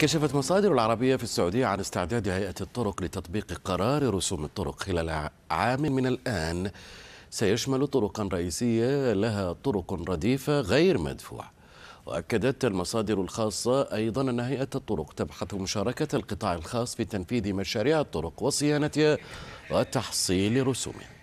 كشفت مصادر العربية في السعودية عن استعداد هيئة الطرق لتطبيق قرار رسوم الطرق خلال عام من الآن سيشمل طرقا رئيسية لها طرق رديفة غير مدفوع وأكدت المصادر الخاصة أيضا أن هيئة الطرق تبحث مشاركة القطاع الخاص في تنفيذ مشاريع الطرق وصيانتها وتحصيل رسومها